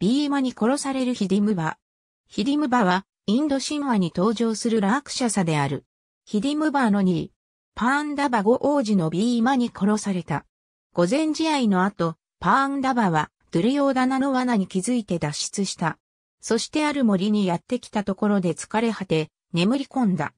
ビーマに殺されるヒディムバ。ヒディムバは、インド神話に登場するラークシャサである。ヒディムバの2位、パーンダバ5王子のビーマに殺された。午前試合の後、パーンダバは、ドゥルヨーダナの罠に気づいて脱出した。そしてある森にやってきたところで疲れ果て、眠り込んだ。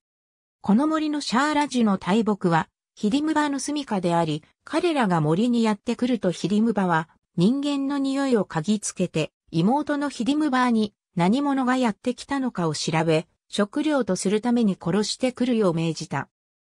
この森のシャーラジュの大木は、ヒディムバの住処であり、彼らが森にやってくるとヒディムバは、人間の匂いを嗅ぎつけて、妹のヒディムバーに何者がやってきたのかを調べ、食料とするために殺してくるよう命じた。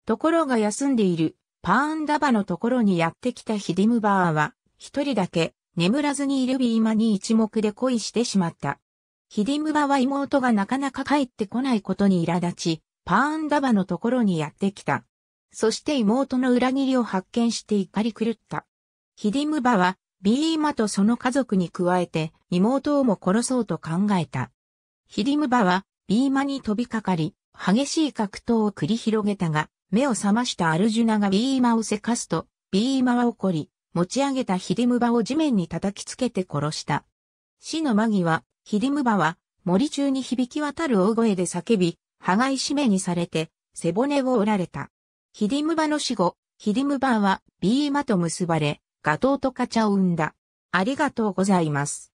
ところが休んでいるパーンダバのところにやってきたヒディムバーは、一人だけ眠らずにいるビーマに一目で恋してしまった。ヒディムバは妹がなかなか帰ってこないことに苛立ち、パーンダバのところにやってきた。そして妹の裏切りを発見して怒り狂った。ヒディムバはビーマとその家族に加えて妹をも殺そうと考えた。ヒディムバはビーマに飛びかかり、激しい格闘を繰り広げたが、目を覚ましたアルジュナがビーマをせかすと、ビーマは怒り、持ち上げたヒディムバを地面に叩きつけて殺した。死の間際、ヒディムバは森中に響き渡る大声で叫び、羽がいしめにされて背骨を折られた。ヒディムバの死後、ヒディムバはビーマと結ばれ、ガトーとカチャを生んだ。ありがとうございます。